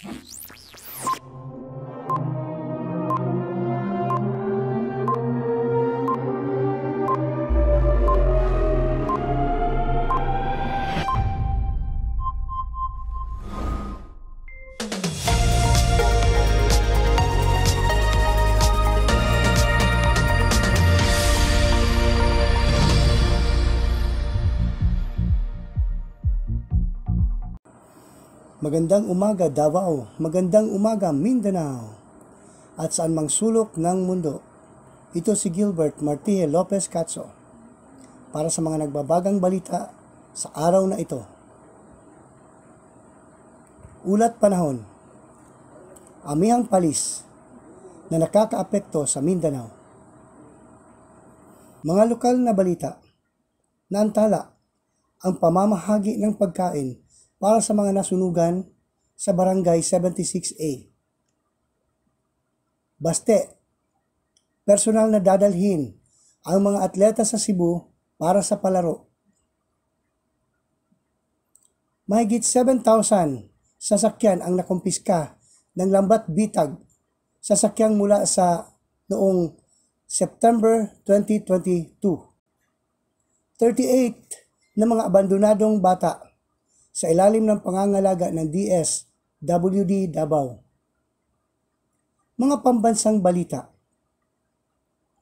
Thank you. Magandang umaga Davao, magandang umaga Mindanao, at saan mang sulok ng mundo. Ito si Gilbert Martije Lopez Catso para sa mga nagbabagang balita sa araw na ito. Ulat panahon, amihang palis na nakakaapekto sa Mindanao. Mga lokal na balita, naantala ang pamamahagi ng pagkain para sa mga nasunugan sa Barangay 76A. Baste, personal na dadalhin ang mga atleta sa Cebu para sa palaro. Mahigit 7,000 sasakyan ang nakumpiska ng lambat bitag sasakyang mula sa noong September 2022. 38 na mga abandonadong bata sa ilalim ng pangangalaga ng DSWD Davao. Mga pambansang balita.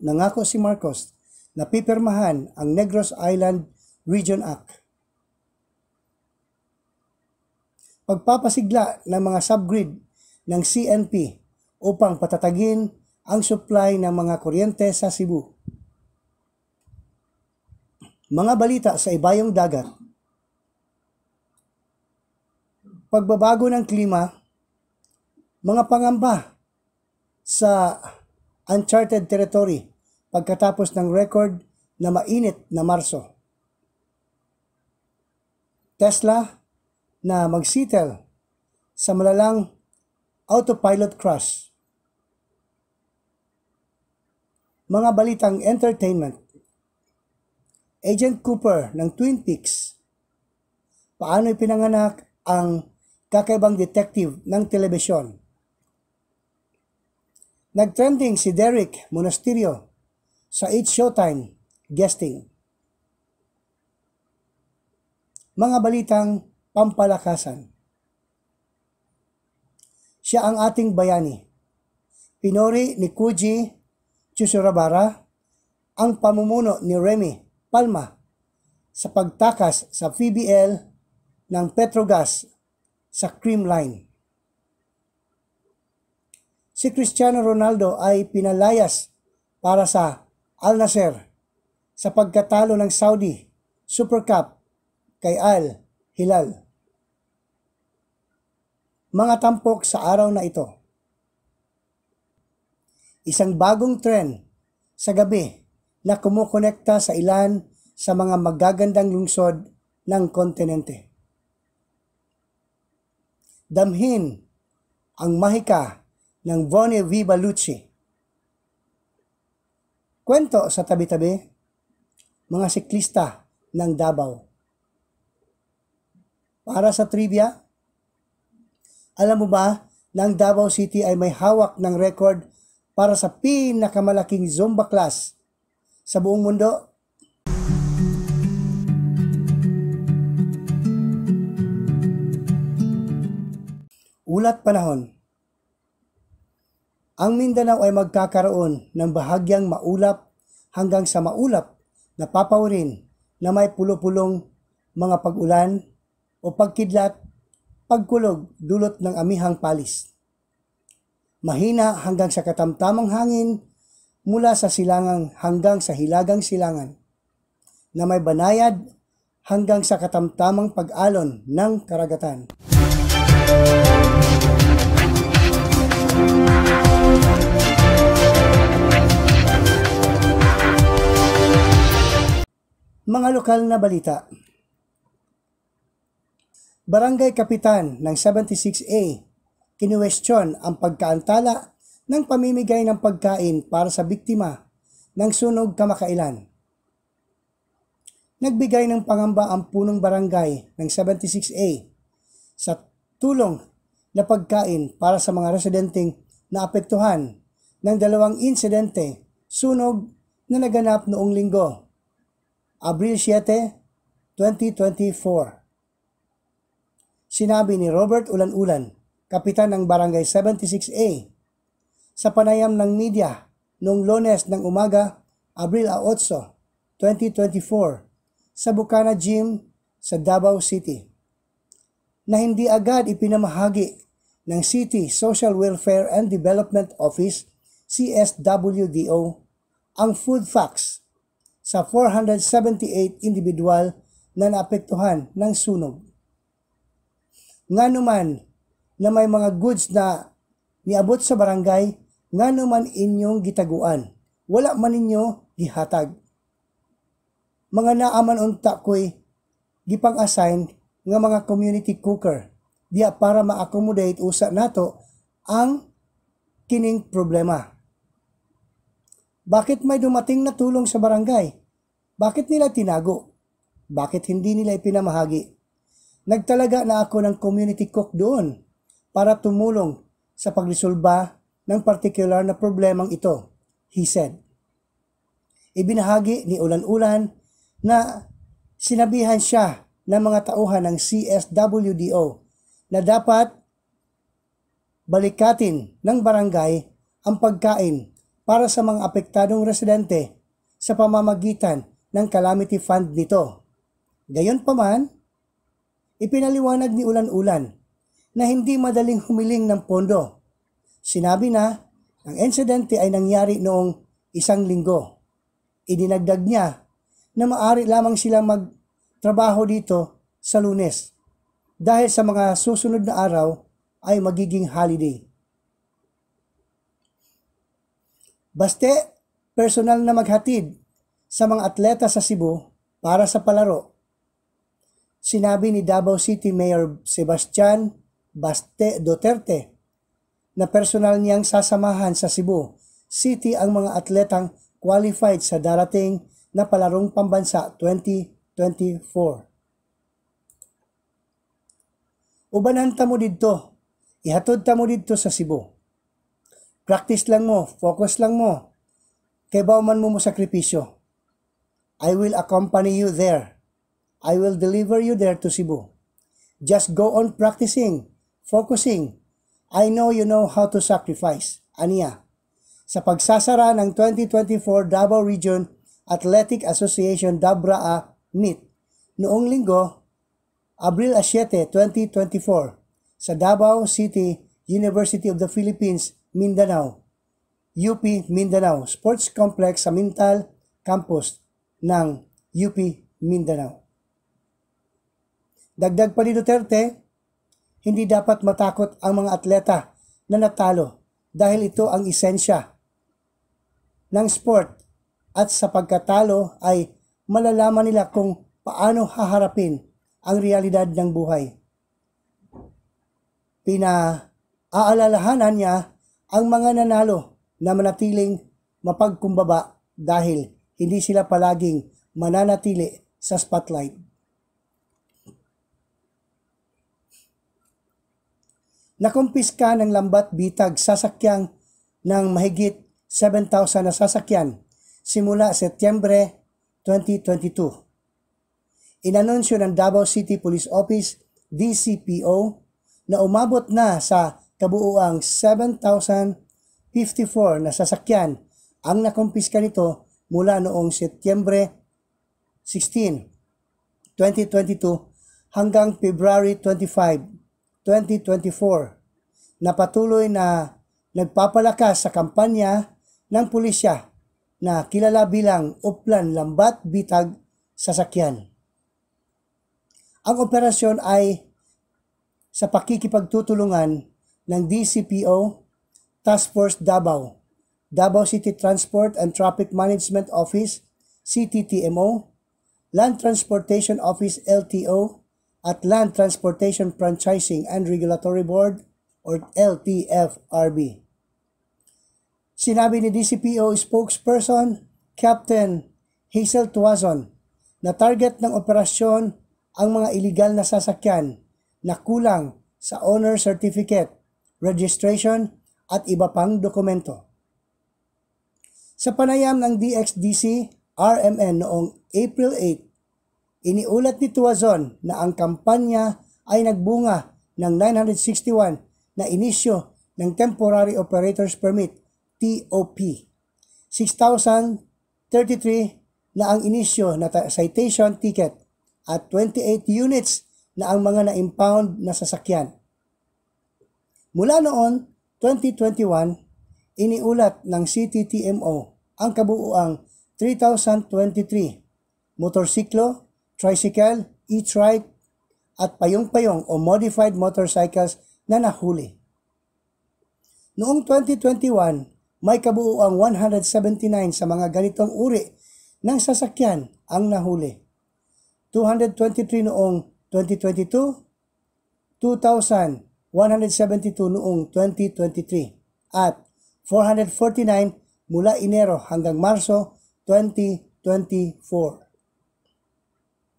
Nangako si Marcos na pipirmahan ang Negros Island Region Act. Pagpapasigla ng mga subgrid ng CNP upang patatagin ang supply ng mga kuryente sa Cebu. Mga balita sa ibayong dagat pagbabago ng klima, mga pangamba sa uncharted territory pagkatapos ng record na mainit na Marso. Tesla na magsitel sa malalang autopilot crash. Mga balitang entertainment. Agent Cooper ng Twin Peaks. Paano ipinanganak ang kakaibang detective ng telebisyon. Nagtrending si Derek Monasterio sa It's Showtime guesting. Mga balitang pampalakasan. Siya ang ating bayani. Pinori ni Kuji Chusurabara ang pamumuno ni Remy Palma sa pagtakas sa PBL ng Petrogas sa cream line. Si Cristiano Ronaldo ay pinalayas para sa Al Nasser sa pagkatalo ng Saudi Super Cup kay Al Hilal. Mga tampok sa araw na ito. Isang bagong trend sa gabi na kumukonekta sa ilan sa mga magagandang lungsod ng kontinente damhin ang mahika ng Vone Viva Lucci. Kwento sa tabi-tabi, mga siklista ng Davao. Para sa trivia, alam mo ba na ang Davao City ay may hawak ng record para sa pinakamalaking Zumba class sa buong mundo? Ulat Panahon Ang Mindanao ay magkakaroon ng bahagyang maulap hanggang sa maulap na papawirin na may pulo-pulong mga pagulan o pagkidlat, pagkulog dulot ng amihang palis. Mahina hanggang sa katamtamang hangin mula sa silangang hanggang sa hilagang silangan na may banayad hanggang sa katamtamang pag-alon ng karagatan. Music mga lokal na balita. Barangay Kapitan ng 76A kinuwestiyon ang pagkaantala ng pamimigay ng pagkain para sa biktima ng sunog kamakailan. Nagbigay ng pangamba ang punong barangay ng 76A sa tulong na pagkain para sa mga residenteng naapektuhan ng dalawang insidente sunog na naganap noong linggo, Abril 7, 2024. Sinabi ni Robert Ulan-Ulan, kapitan ng Barangay 76A, sa panayam ng media noong lunes ng umaga, Abril 8, 2024, sa Bukana Gym sa Davao City, na hindi agad ipinamahagi ng City Social Welfare and Development Office, CSWDO, ang food facts sa 478 individual na naapektuhan ng sunog. Nga naman na may mga goods na niabot sa barangay, nga naman inyong gitaguan. Wala man ninyo gihatag. Mga naaman unta ko'y gipang-assign nga mga community cooker diya para ma-accommodate usa nato ang kining problema. Bakit may dumating na tulong sa barangay? Bakit nila tinago? Bakit hindi nila ipinamahagi? Nagtalaga na ako ng community cook doon para tumulong sa pagresolba ng particular na problemang ito, he said. Ibinahagi ni Ulan-Ulan na sinabihan siya ng mga tauhan ng CSWDO na dapat balikatin ng barangay ang pagkain para sa mga apektadong residente sa pamamagitan ng calamity fund nito. Gayunpaman, ipinaliwanag ni Ulan-Ulan na hindi madaling humiling ng pondo. Sinabi na ang insidente ay nangyari noong isang linggo. Idinagdag niya na maari lamang silang magtrabaho dito sa lunes dahil sa mga susunod na araw ay magiging holiday. Baste, personal na maghatid sa mga atleta sa Cebu para sa palaro. Sinabi ni Davao City Mayor Sebastian Baste Duterte na personal niyang sasamahan sa Cebu City ang mga atletang qualified sa darating na palarong pambansa 2024 ta mo didto. Ihatod ta mo didto sa Cebu. Practice lang mo, focus lang mo. Kay man mo mo sakripisyo. I will accompany you there. I will deliver you there to Cebu. Just go on practicing, focusing. I know you know how to sacrifice. Ania. Sa pagsasara ng 2024 Davao Region Athletic Association DABRA Meet noong linggo Abril 7, 2024 sa Davao City, University of the Philippines, Mindanao. UP Mindanao Sports Complex sa Mintal Campus ng UP Mindanao. Dagdag pa ni Duterte, hindi dapat matakot ang mga atleta na natalo dahil ito ang esensya ng sport at sa pagkatalo ay malalaman nila kung paano haharapin ang realidad ng buhay. Pinaaalalahanan niya ang mga nanalo na manatiling mapagkumbaba dahil hindi sila palaging mananatili sa spotlight. Nakumpiska ng lambat bitag sasakyang ng mahigit 7,000 na sasakyan simula Setyembre 2022 inanunsyo ng Davao City Police Office, DCPO, na umabot na sa kabuuang 7,054 na sasakyan ang nakumpiska nito mula noong Setyembre 16, 2022 hanggang February 25, 2024 na patuloy na nagpapalakas sa kampanya ng pulisya na kilala bilang Uplan Lambat Bitag Sasakyan. Ang operasyon ay sa pakikipagtutulungan ng DCPO Task Force Davao, Davao City Transport and Traffic Management Office, CTTMO, Land Transportation Office LTO, at Land Transportation Franchising and Regulatory Board or LTFRB. Sinabi ni DCPO spokesperson Captain Hazel Tuazon na target ng operasyon ang mga ilegal na sasakyan na kulang sa owner certificate, registration at iba pang dokumento. Sa panayam ng DXDC RMN noong April 8, iniulat ni Tuazon na ang kampanya ay nagbunga ng 961 na inisyo ng Temporary Operators Permit TOP. 6,033 na ang inisyo na citation ticket at 28 units na ang mga na-impound na sasakyan. Mula noon, 2021, iniulat ng CTTMO ang kabuuang 3,023 motorsiklo, tricycle, e-trike at payong-payong o modified motorcycles na nahuli. Noong 2021, may kabuuang 179 sa mga ganitong uri ng sasakyan ang nahuli. 223 noong 2022, 2,172 noong 2023, at 449 mula Enero hanggang Marso 2024.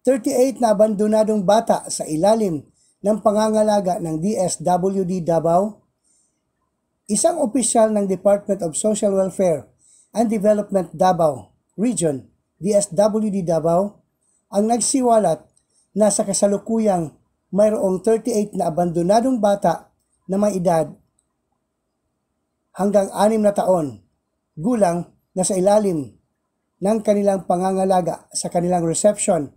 38 na abandonadong bata sa ilalim ng pangangalaga ng DSWD Davao, isang opisyal ng Department of Social Welfare and Development Davao Region, DSWD Davao, ang nagsiwalat na sa kasalukuyang mayroong 38 na abandonadong bata na may edad hanggang 6 na taon gulang na sa ilalim ng kanilang pangangalaga sa kanilang reception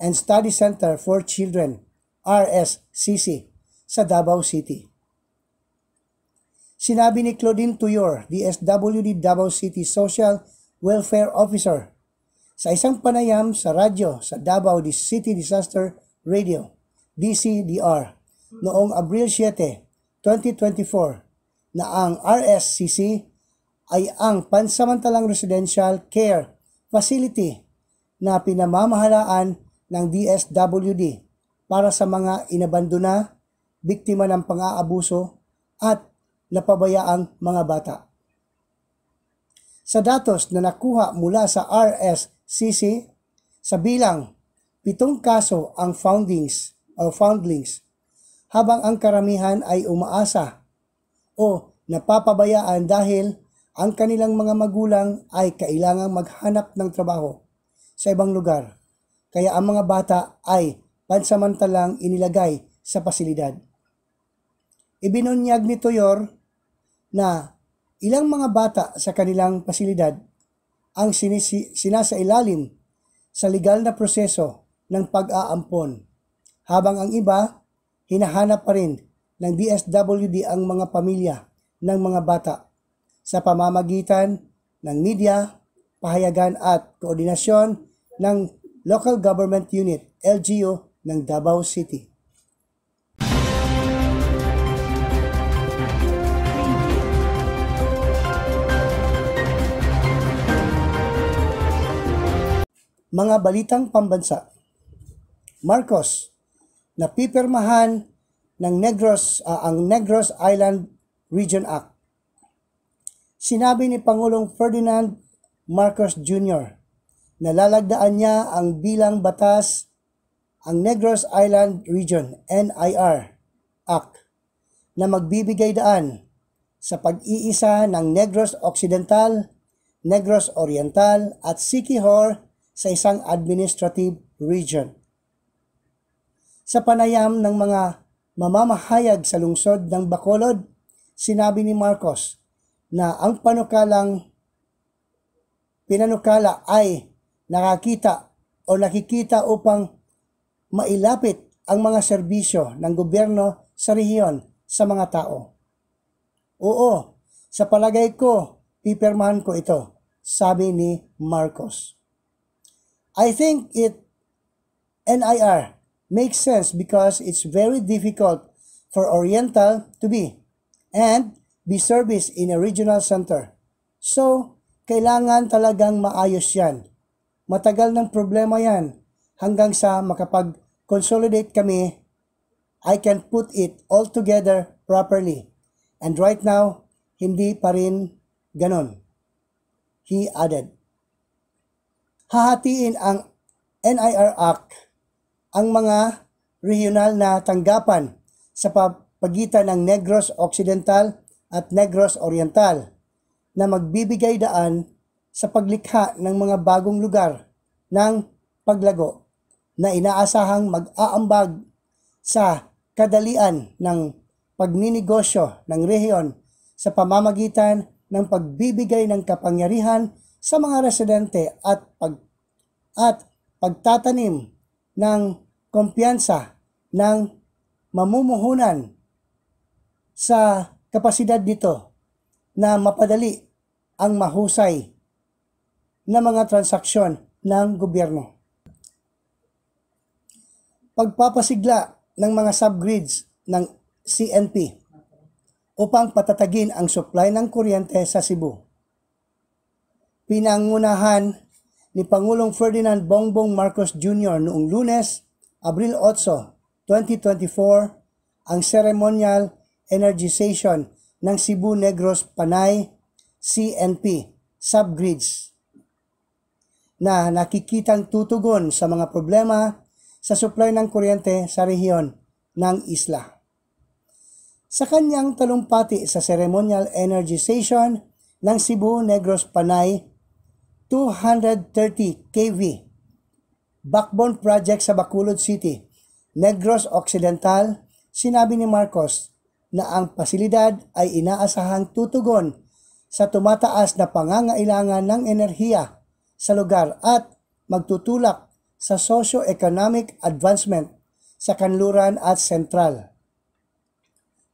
and study center for children RSCC sa Davao City. Sinabi ni Claudine Tuyor, DSWD Davao City Social Welfare Officer sa isang panayam sa radyo sa Davao City Disaster Radio, DCDR, noong Abril 7, 2024, na ang RSCC ay ang pansamantalang residential care facility na pinamamahalaan ng DSWD para sa mga inabandona, biktima ng pang-aabuso at napabayaang mga bata. Sa datos na nakuha mula sa RSCC, sisi sa bilang pitong kaso ang foundings o foundlings habang ang karamihan ay umaasa o napapabayaan dahil ang kanilang mga magulang ay kailangang maghanap ng trabaho sa ibang lugar. Kaya ang mga bata ay pansamantalang inilagay sa pasilidad. Ibinunyag ni Toyor na ilang mga bata sa kanilang pasilidad ang sinisi, sinasailalim sa legal na proseso ng pag-aampon, habang ang iba hinahanap pa rin ng DSWD ang mga pamilya ng mga bata sa pamamagitan ng media, pahayagan at koordinasyon ng Local Government Unit, LGU, ng Davao City. Mga balitang pambansa. Marcos, napipirmahan ng Negros uh, ang Negros Island Region Act. Sinabi ni Pangulong Ferdinand Marcos Jr. na lalagdaan niya ang bilang batas ang Negros Island Region NIR Act na magbibigay daan sa pag-iisa ng Negros Occidental, Negros Oriental at Sikihor sa isang administrative region. Sa panayam ng mga mamamahayag sa lungsod ng Bacolod, sinabi ni Marcos na ang panukalang pinanukala ay nakakita o nakikita upang mailapit ang mga serbisyo ng gobyerno sa rehiyon sa mga tao. Oo, sa palagay ko, pipirmahan ko ito, sabi ni Marcos. I think it NIR makes sense because it's very difficult for Oriental to be and be serviced in a regional center. So, kailangan talagang maayos yan. Matagal ng problema yan hanggang sa makapag-consolidate kami, I can put it all together properly. And right now, hindi pa rin ganon. He added hahatiin ang NIR Act ang mga regional na tanggapan sa pagitan ng Negros Occidental at Negros Oriental na magbibigay daan sa paglikha ng mga bagong lugar ng paglago na inaasahang mag-aambag sa kadalian ng pagninegosyo ng rehiyon sa pamamagitan ng pagbibigay ng kapangyarihan sa mga residente at pag at pagtatanim ng kumpiyansa ng mamumuhunan sa kapasidad nito na mapadali ang mahusay na mga transaksyon ng gobyerno. Pagpapasigla ng mga subgrids ng CNP upang patatagin ang supply ng kuryente sa Cebu pinangunahan ni Pangulong Ferdinand Bongbong Marcos Jr. noong lunes, Abril 8, 2024, ang Ceremonial Energization ng Cebu Negros Panay CNP subgrids na nakikitang tutugon sa mga problema sa supply ng kuryente sa rehiyon ng isla. Sa kanyang talumpati sa Ceremonial Energization ng Cebu Negros Panay 230 kV. Backbone project sa Bacolod City, Negros Occidental, sinabi ni Marcos na ang pasilidad ay inaasahang tutugon sa tumataas na pangangailangan ng enerhiya sa lugar at magtutulak sa socio-economic advancement sa kanluran at sentral.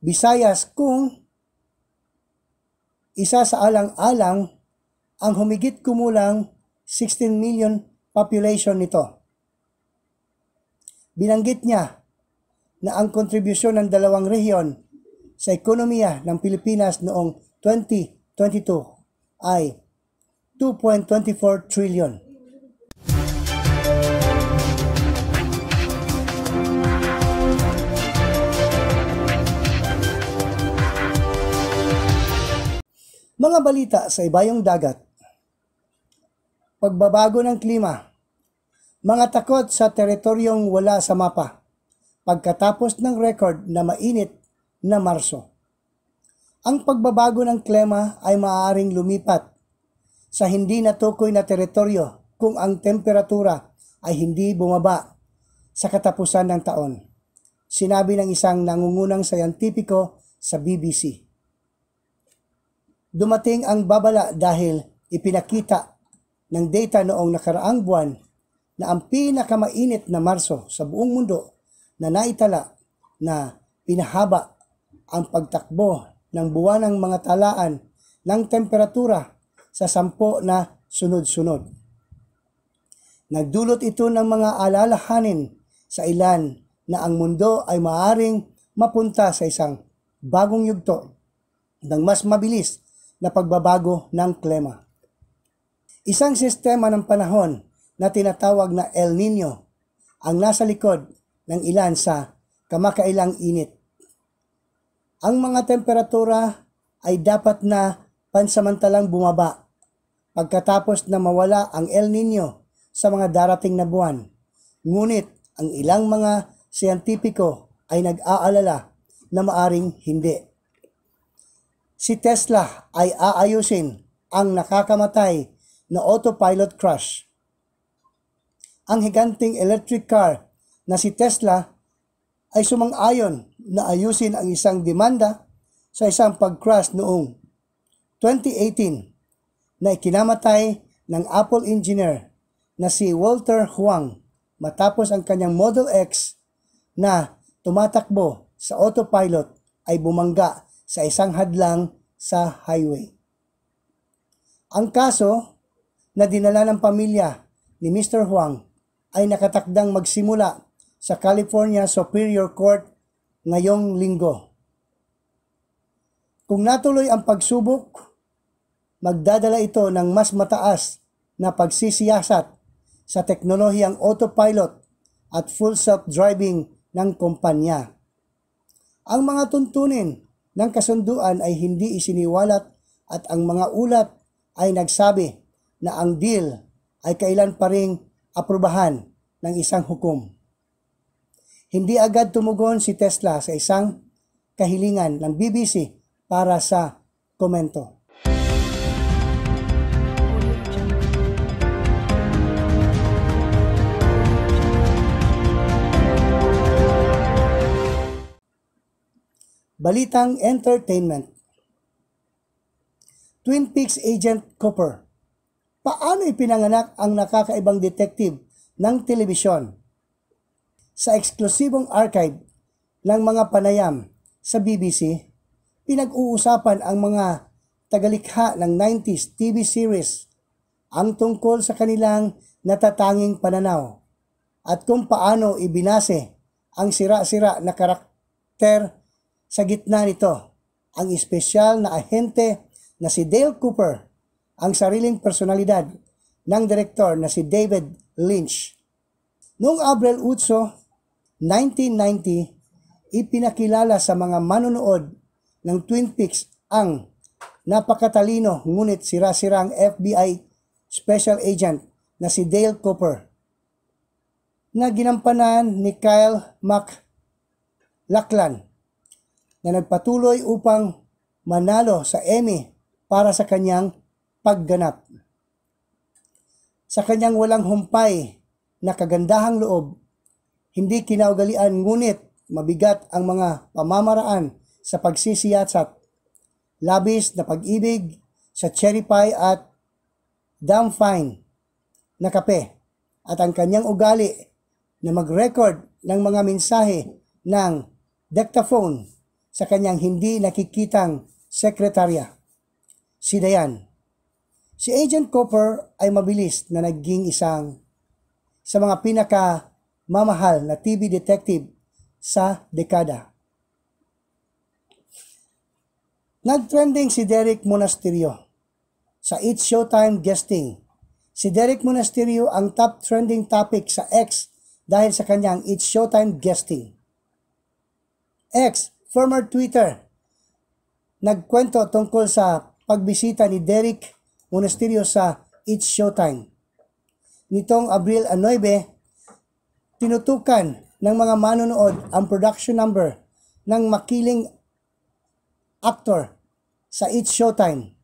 Bisayas kung isa sa alang-alang ang humigit kumulang 16 million population nito. Binanggit niya na ang kontribusyon ng dalawang rehiyon sa ekonomiya ng Pilipinas noong 2022 ay 2.24 trillion. Mga balita sa ibayong dagat pagbabago ng klima, mga takot sa teritoryong wala sa mapa, pagkatapos ng record na mainit na Marso. Ang pagbabago ng klima ay maaaring lumipat sa hindi natukoy na teritoryo kung ang temperatura ay hindi bumaba sa katapusan ng taon. Sinabi ng isang nangungunang sayantipiko sa BBC. Dumating ang babala dahil ipinakita ng data noong nakaraang buwan na ang pinakamainit na Marso sa buong mundo na naitala na pinahaba ang pagtakbo ng buwan ng mga talaan ng temperatura sa sampo na sunod-sunod. Nagdulot ito ng mga alalahanin sa ilan na ang mundo ay maaring mapunta sa isang bagong yugto ng mas mabilis na pagbabago ng klima. Isang sistema ng panahon na tinatawag na El Nino ang nasa likod ng ilan sa kamakailang init. Ang mga temperatura ay dapat na pansamantalang bumaba pagkatapos na mawala ang El Nino sa mga darating na buwan. Ngunit ang ilang mga siyentipiko ay nag-aalala na maaring hindi. Si Tesla ay aayusin ang nakakamatay na autopilot crash. Ang higanting electric car na si Tesla ay sumang-ayon na ayusin ang isang demanda sa isang pag-crash noong 2018 na ikinamatay ng Apple engineer na si Walter Huang matapos ang kanyang Model X na tumatakbo sa autopilot ay bumangga sa isang hadlang sa highway. Ang kaso na dinala ng pamilya ni Mr. Huang ay nakatakdang magsimula sa California Superior Court ngayong linggo. Kung natuloy ang pagsubok, magdadala ito ng mas mataas na pagsisiyasat sa teknolohiyang autopilot at full self-driving ng kumpanya. Ang mga tuntunin ng kasunduan ay hindi isiniwalat at ang mga ulat ay nagsabi na ang deal ay kailan pa ring aprubahan ng isang hukom. Hindi agad tumugon si Tesla sa isang kahilingan ng BBC para sa komento. Balitang Entertainment Twin Peaks Agent Cooper paano ipinanganak ang nakakaibang detective ng telebisyon sa eksklusibong archive ng mga panayam sa BBC, pinag-uusapan ang mga tagalikha ng 90s TV series ang tungkol sa kanilang natatanging pananaw at kung paano ibinase ang sira-sira na karakter sa gitna nito. Ang espesyal na ahente na si Dale Cooper ang sariling personalidad ng direktor na si David Lynch. Noong Abril 8, 1990, ipinakilala sa mga manonood ng Twin Peaks ang napakatalino ngunit sira-sirang FBI Special Agent na si Dale Cooper na ginampanan ni Kyle MacLachlan na nagpatuloy upang manalo sa Emmy para sa kanyang pagganap. Sa kanyang walang humpay na kagandahang loob, hindi kinaugalian ngunit mabigat ang mga pamamaraan sa pagsisiyasat, labis na pag-ibig sa cherry pie at damn fine na kape at ang kanyang ugali na mag-record ng mga mensahe ng dictaphone sa kanyang hindi nakikitang sekretarya. Si Dayan. Si Agent Cooper ay mabilis na naging isang sa mga pinaka mamahal na TV detective sa dekada. Nag-trending si Derek Monasterio sa It's Showtime guesting. Si Derek Monasterio ang top trending topic sa X dahil sa kanyang It's Showtime guesting. X, former Twitter, nagkwento tungkol sa pagbisita ni Derek monasteryo sa It's Showtime. Nitong Abril 9, tinutukan ng mga manonood ang production number ng makiling actor sa It's Showtime.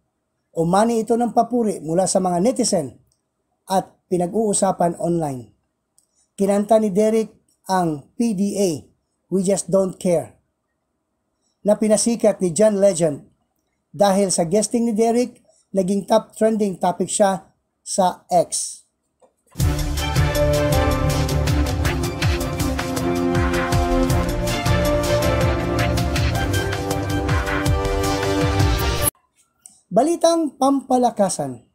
Umani ito ng papuri mula sa mga netizen at pinag-uusapan online. Kinanta ni Derek ang PDA, We Just Don't Care, na pinasikat ni John Legend dahil sa guesting ni Derek naging top trending topic siya sa X. Balitang pampalakasan.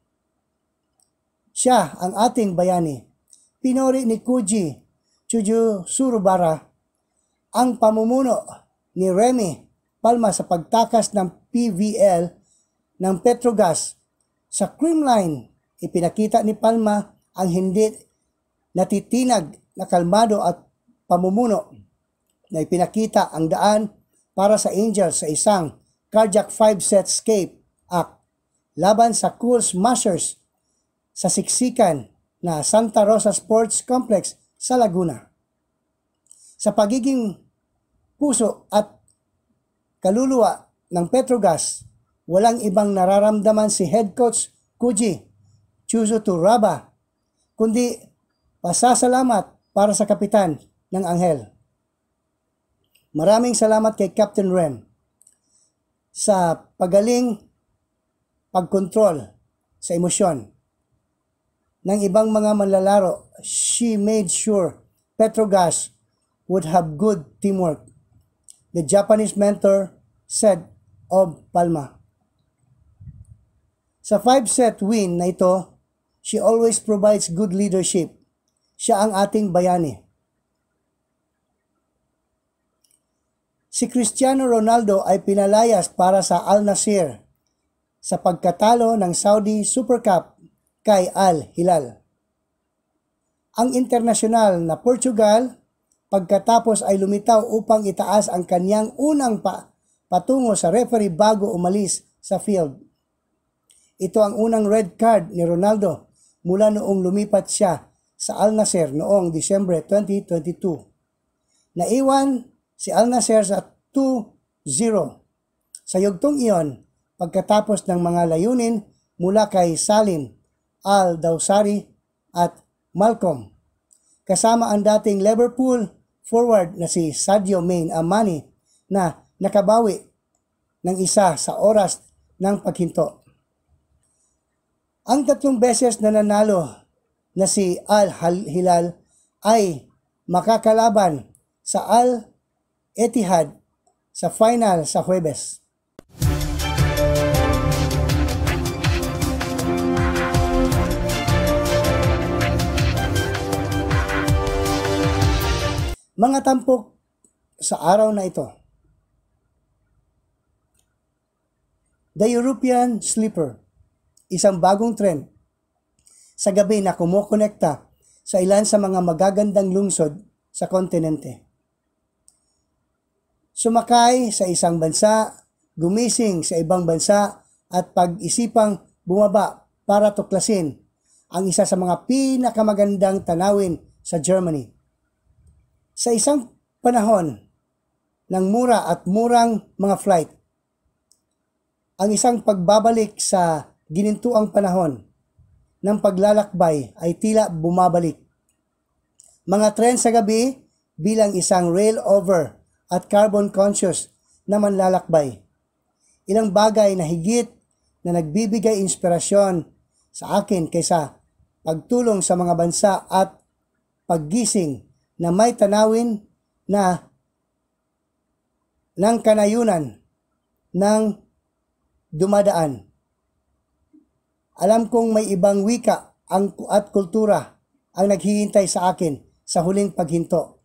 Siya ang ating bayani. Pinori ni Kuji Chuju Surubara ang pamumuno ni Remy Palma sa pagtakas ng PVL ng Petrogas. Sa creamline, ipinakita ni Palma ang hindi natitinag na kalmado at pamumuno na ipinakita ang daan para sa Angels sa isang cardiac 5 set escape act laban sa Cool Smashers sa siksikan na Santa Rosa Sports Complex sa Laguna. Sa pagiging puso at kaluluwa ng Petrogas Walang ibang nararamdaman si head coach Kuji Chuzo Turaba, kundi pasasalamat para sa kapitan ng Anghel. Maraming salamat kay Captain Ren sa pagaling pagkontrol sa emosyon ng ibang mga manlalaro. She made sure Petrogas would have good teamwork. The Japanese mentor said of Palma. Sa five-set win na ito, she always provides good leadership. Siya ang ating bayani. Si Cristiano Ronaldo ay pinalayas para sa Al Nasir sa pagkatalo ng Saudi Super Cup kay Al Hilal. Ang internasyonal na Portugal pagkatapos ay lumitaw upang itaas ang kanyang unang pa patungo sa referee bago umalis sa field. Ito ang unang red card ni Ronaldo mula noong lumipat siya sa Al Nasser noong Disyembre 2022. Naiwan si Al Nasser sa 2-0 sa yugtong iyon pagkatapos ng mga layunin mula kay Salim Al Dawsari at Malcolm. Kasama ang dating Liverpool forward na si Sadio Mane Amani na nakabawi ng isa sa oras ng paghinto. Ang tatlong beses na nanalo na si Al-Hilal ay makakalaban sa Al-Etihad sa final sa Huwebes. Mga tampok sa araw na ito. The European Sleeper isang bagong trend sa gabi na kumukonekta sa ilan sa mga magagandang lungsod sa kontinente. Sumakay sa isang bansa, gumising sa ibang bansa at pag-isipang bumaba para tuklasin ang isa sa mga pinakamagandang tanawin sa Germany. Sa isang panahon ng mura at murang mga flight, ang isang pagbabalik sa gininto ang panahon ng paglalakbay ay tila bumabalik. Mga tren sa gabi bilang isang rail-over at carbon-conscious na manlalakbay. Ilang bagay na higit na nagbibigay inspirasyon sa akin kaysa pagtulong sa mga bansa at paggising na may tanawin na ng kanayunan ng dumadaan. Alam kong may ibang wika ang, at kultura ang naghihintay sa akin sa huling paghinto.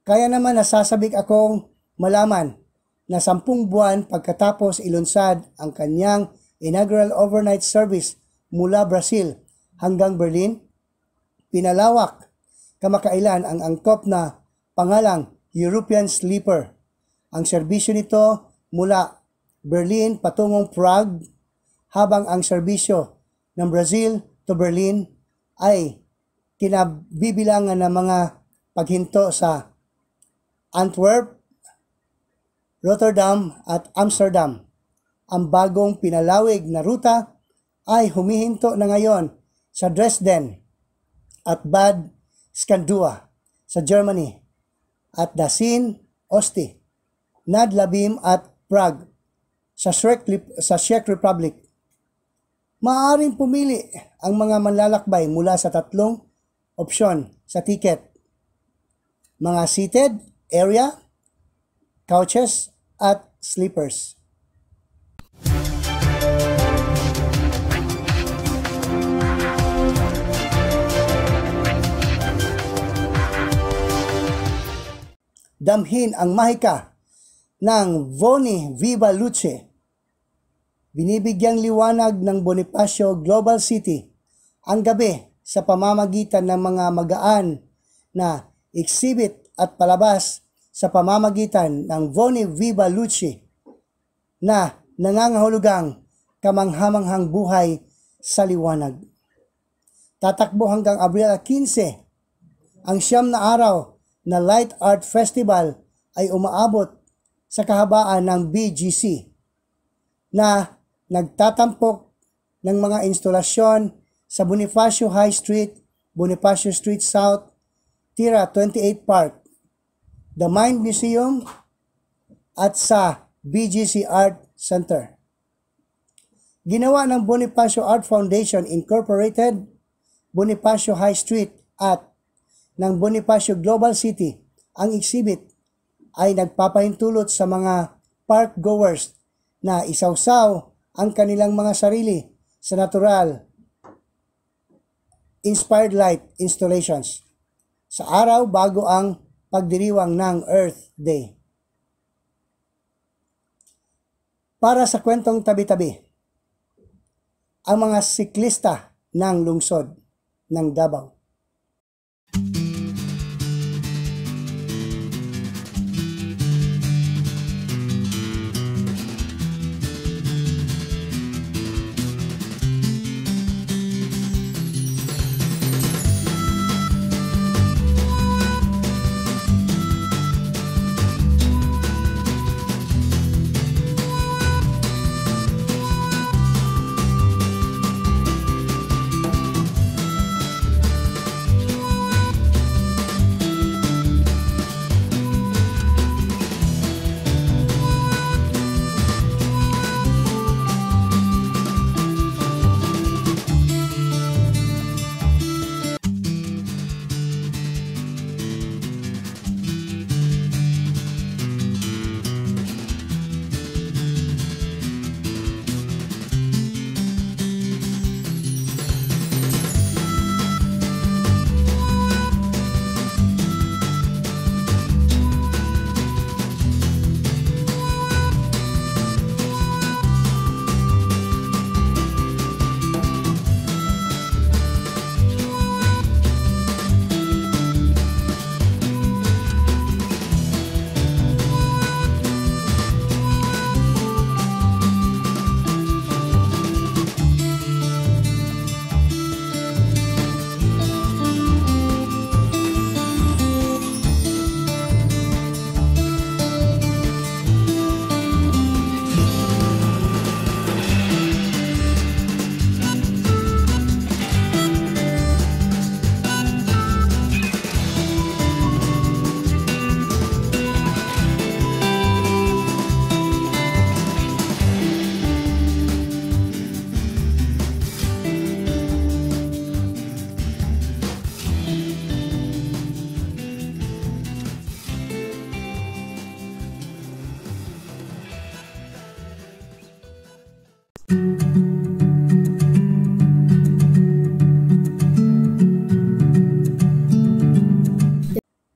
Kaya naman nasasabik akong malaman na sampung buwan pagkatapos ilunsad ang kanyang inaugural overnight service mula Brazil hanggang Berlin, pinalawak kamakailan ang angkop na pangalang European Sleeper. Ang serbisyo nito mula Berlin patungong Prague habang ang serbisyo ng Brazil to Berlin ay kinabibilangan ng mga paghinto sa Antwerp, Rotterdam at Amsterdam. Ang bagong pinalawig na ruta ay humihinto na ngayon sa Dresden at Bad Skandua sa Germany at Dasin, Osti, Nadlabim at Prague sa Czech, sa Czech Republic Maaaring pumili ang mga manlalakbay mula sa tatlong opsyon sa ticket. Mga seated, area, couches, at sleepers. Damhin ang mahika ng Voni Viva Luce binibigyang liwanag ng Bonifacio Global City ang gabi sa pamamagitan ng mga magaan na exhibit at palabas sa pamamagitan ng Voni Viva Luci na nangangahulugang kamanghamanghang buhay sa liwanag. Tatakbo hanggang Abril 15, ang siyam na araw na Light Art Festival ay umaabot sa kahabaan ng BGC na nagtatampok ng mga instalasyon sa Bonifacio High Street, Bonifacio Street South, Tira 28 Park, The Mind Museum, at sa BGC Art Center. Ginawa ng Bonifacio Art Foundation Incorporated, Bonifacio High Street at ng Bonifacio Global City ang exhibit ay nagpapahintulot sa mga park goers na isawsaw ang kanilang mga sarili sa natural inspired light installations sa araw bago ang pagdiriwang ng Earth Day. Para sa kwentong tabi-tabi, ang mga siklista ng lungsod ng Davao.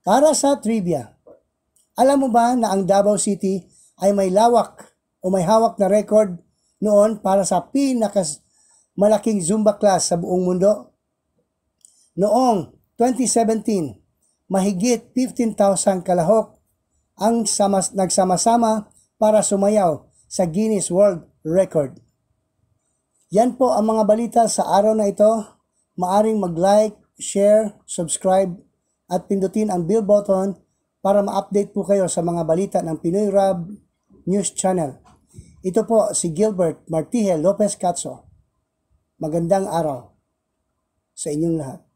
Para sa trivia, alam mo ba na ang Davao City ay may lawak o may hawak na record noon para sa pinakas malaking Zumba class sa buong mundo? Noong 2017, mahigit 15,000 kalahok ang samas, nagsama-sama para sumayaw sa Guinness World Record. Yan po ang mga balita sa araw na ito. Maaring mag-like, share, subscribe at pindutin ang bell button para ma-update po kayo sa mga balita ng Pinoy Rab News Channel. Ito po si Gilbert Martihel Lopez Catso. Magandang araw sa inyong lahat.